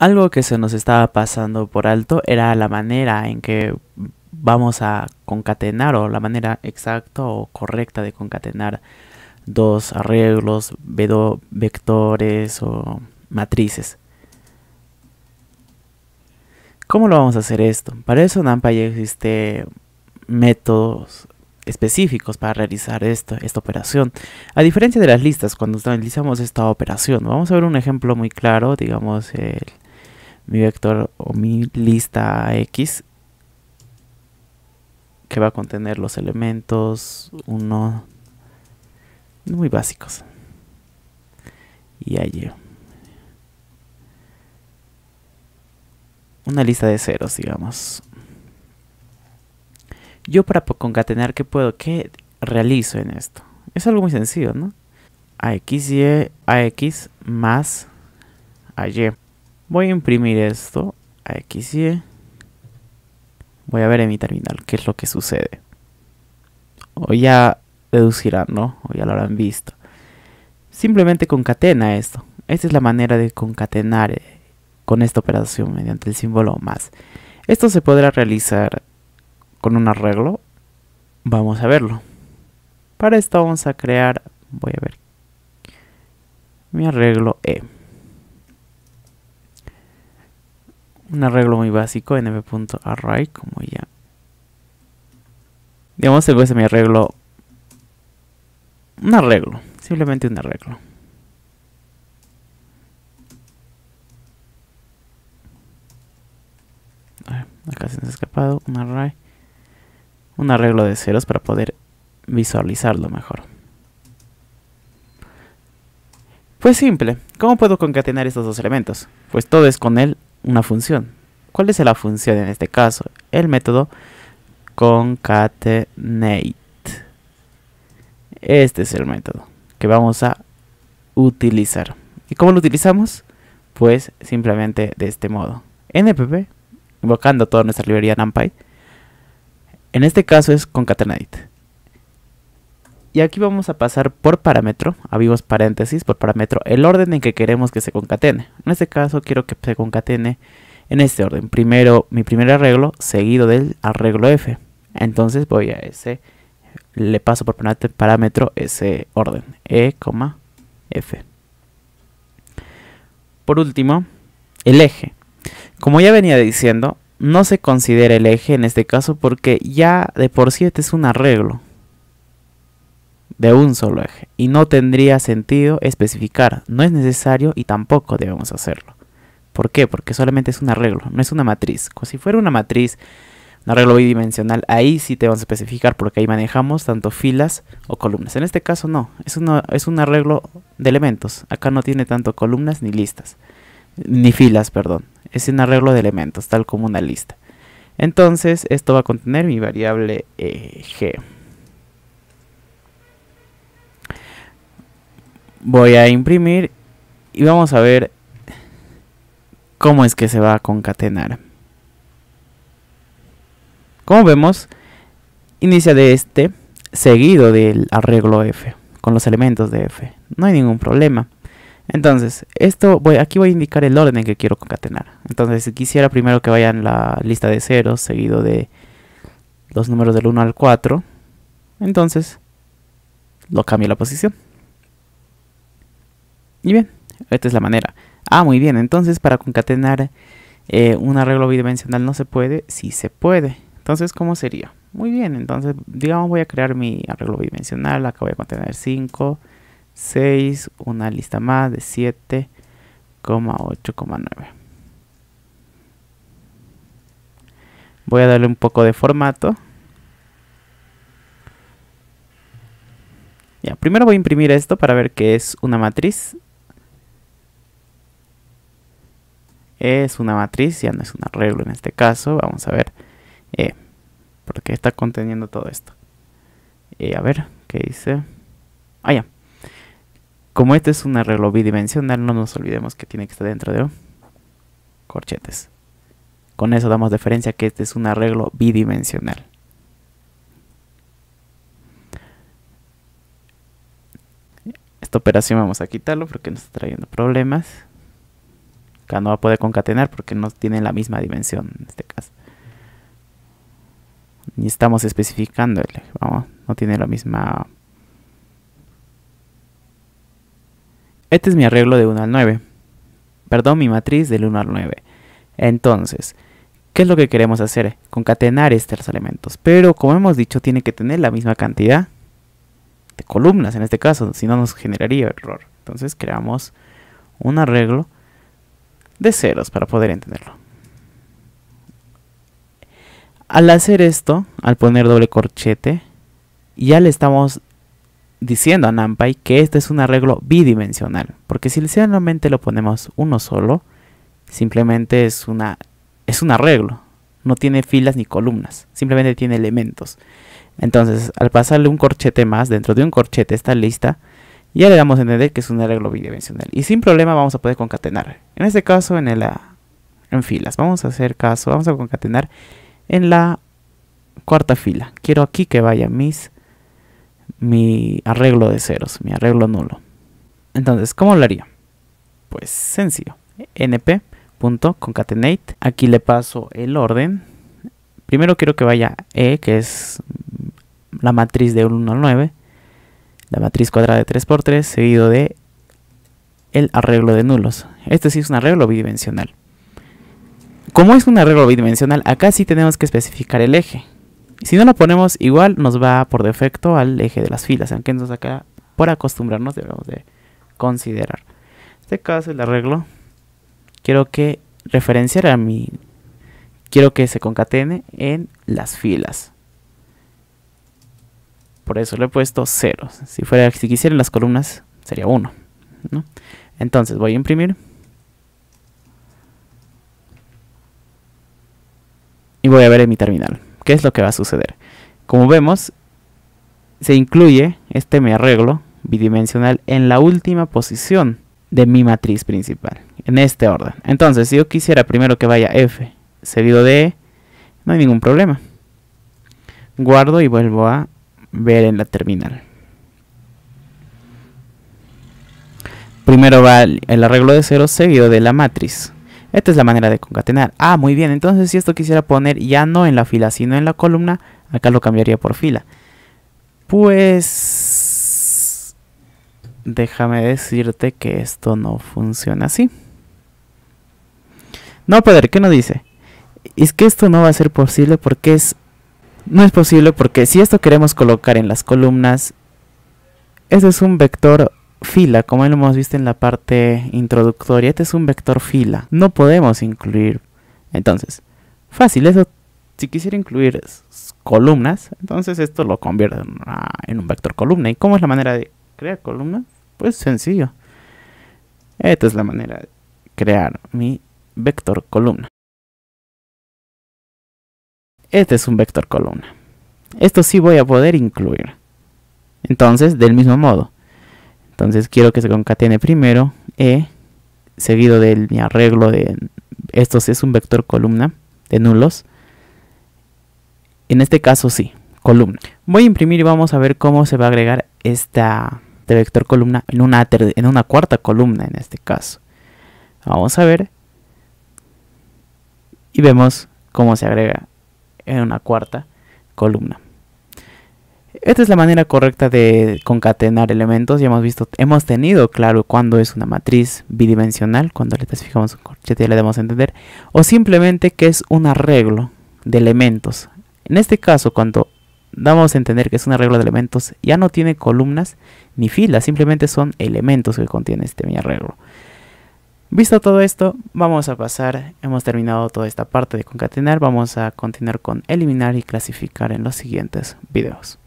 Algo que se nos estaba pasando por alto era la manera en que vamos a concatenar o la manera exacta o correcta de concatenar dos arreglos, vectores o matrices. ¿Cómo lo vamos a hacer esto? Para eso en AMPA ya existe métodos específicos para realizar esta operación. A diferencia de las listas, cuando utilizamos esta operación, vamos a ver un ejemplo muy claro, digamos el mi vector o mi lista X que va a contener los elementos uno muy básicos y allí una lista de ceros digamos yo para concatenar qué puedo qué realizo en esto es algo muy sencillo no ax y ax más ay Voy a imprimir esto. a xy, eh. Voy a ver en mi terminal qué es lo que sucede. O ya deducirán, ¿no? O ya lo habrán visto. Simplemente concatena esto. Esta es la manera de concatenar eh, con esta operación mediante el símbolo más. Esto se podrá realizar con un arreglo. Vamos a verlo. Para esto vamos a crear, voy a ver, mi arreglo E. un arreglo muy básico, array como ya. Digamos, el mi arreglo. Un arreglo, simplemente un arreglo. Acá se nos ha escapado un array. Un arreglo de ceros para poder visualizarlo mejor. Pues simple, ¿cómo puedo concatenar estos dos elementos? Pues todo es con el una función. ¿Cuál es la función en este caso? El método concatenate. Este es el método que vamos a utilizar. ¿Y cómo lo utilizamos? Pues simplemente de este modo. NPP, invocando toda nuestra librería NumPy. En este caso es concatenate. Y aquí vamos a pasar por parámetro, abrimos paréntesis, por parámetro, el orden en que queremos que se concatene. En este caso quiero que se concatene en este orden. Primero mi primer arreglo, seguido del arreglo f. Entonces voy a ese, le paso por parámetro ese orden, e, f. Por último, el eje. Como ya venía diciendo, no se considera el eje en este caso porque ya de por sí este es un arreglo de un solo eje y no tendría sentido especificar, no es necesario y tampoco debemos hacerlo. ¿Por qué? Porque solamente es un arreglo, no es una matriz. como pues Si fuera una matriz, un arreglo bidimensional, ahí sí te vamos a especificar porque ahí manejamos tanto filas o columnas. En este caso no, es, es un arreglo de elementos. Acá no tiene tanto columnas ni listas, ni filas, perdón. Es un arreglo de elementos, tal como una lista. Entonces, esto va a contener mi variable eh, g. voy a imprimir y vamos a ver cómo es que se va a concatenar. Como vemos, inicia de este seguido del arreglo f con los elementos de f. No hay ningún problema. Entonces, esto voy, aquí voy a indicar el orden en que quiero concatenar. Entonces, si quisiera primero que vayan la lista de ceros seguido de los números del 1 al 4, entonces lo cambio la posición. Y bien, esta es la manera. Ah, muy bien, entonces para concatenar eh, un arreglo bidimensional no se puede, sí se puede. Entonces, ¿cómo sería? Muy bien, entonces, digamos, voy a crear mi arreglo bidimensional. Acá voy a contener 5, 6, una lista más de 7,8,9. Voy a darle un poco de formato. Ya, primero voy a imprimir esto para ver que es una matriz es una matriz, ya no es un arreglo en este caso. Vamos a ver eh, por qué está conteniendo todo esto. Y eh, a ver, ¿qué dice? Ah, ya. Como este es un arreglo bidimensional, no nos olvidemos que tiene que estar dentro de corchetes. Con eso damos referencia que este es un arreglo bidimensional. Esta operación vamos a quitarlo porque nos está trayendo problemas no va a poder concatenar porque no tiene la misma dimensión en este caso. Ni estamos especificando el vamos, no tiene la misma. Este es mi arreglo de 1 al 9. Perdón, mi matriz del 1 al 9. Entonces, ¿qué es lo que queremos hacer? Concatenar estos elementos. Pero como hemos dicho, tiene que tener la misma cantidad de columnas en este caso, si no nos generaría error. Entonces creamos un arreglo de ceros para poder entenderlo. Al hacer esto, al poner doble corchete, ya le estamos diciendo a NumPy que este es un arreglo bidimensional, porque si solamente lo ponemos uno solo, simplemente es, una, es un arreglo, no tiene filas ni columnas, simplemente tiene elementos. Entonces, al pasarle un corchete más dentro de un corchete esta lista, ya le damos a entender que es un arreglo bidimensional. Y sin problema vamos a poder concatenar. En este caso, en, el en filas. Vamos a hacer caso, vamos a concatenar en la cuarta fila. Quiero aquí que vaya mis, mi arreglo de ceros, mi arreglo nulo. Entonces, ¿cómo lo haría? Pues sencillo. np.concatenate. Aquí le paso el orden. Primero quiero que vaya E, que es la matriz de 1 al 9 la matriz cuadrada de 3x3 seguido de el arreglo de nulos. Este sí es un arreglo bidimensional. Como es un arreglo bidimensional, acá sí tenemos que especificar el eje. Si no lo ponemos igual, nos va por defecto al eje de las filas, aunque nos acá por acostumbrarnos debemos de considerar. En este caso el arreglo quiero que referenciar a mi quiero que se concatene en las filas. Por eso le he puesto 0, Si fuera si las columnas sería 1, Entonces voy a imprimir. Y voy a ver en mi terminal qué es lo que va a suceder. Como vemos, se incluye este mi arreglo bidimensional en la última posición de mi matriz principal, en este orden. Entonces, si yo quisiera primero que vaya F seguido de E, no hay ningún problema. Guardo y vuelvo a ver en la terminal. Primero va el arreglo de ceros seguido de la matriz. Esta es la manera de concatenar. Ah, muy bien. Entonces si esto quisiera poner ya no en la fila, sino en la columna, acá lo cambiaría por fila. Pues... Déjame decirte que esto no funciona así. No, poder, ¿qué nos dice? Es que esto no va a ser posible porque es no es posible porque si esto queremos colocar en las columnas, este es un vector fila, como lo hemos visto en la parte introductoria, este es un vector fila. No podemos incluir. Entonces, fácil, eso si quisiera incluir columnas, entonces esto lo convierte en un vector columna. ¿Y cómo es la manera de crear columnas? Pues sencillo. Esta es la manera de crear mi vector columna este es un vector columna. Esto sí voy a poder incluir. Entonces, del mismo modo. Entonces quiero que se concatene primero E, seguido del mi arreglo de esto es un vector columna de nulos. En este caso sí, columna. Voy a imprimir y vamos a ver cómo se va a agregar esta, este vector columna en una, en una cuarta columna en este caso. Vamos a ver. Y vemos cómo se agrega en una cuarta columna. Esta es la manera correcta de concatenar elementos. Ya hemos visto, hemos tenido claro cuando es una matriz bidimensional, cuando le fijamos un corchete le damos a entender, o simplemente que es un arreglo de elementos. En este caso, cuando damos a entender que es un arreglo de elementos, ya no tiene columnas ni filas, simplemente son elementos que contiene este mi arreglo. Visto todo esto, vamos a pasar, hemos terminado toda esta parte de concatenar, vamos a continuar con eliminar y clasificar en los siguientes videos.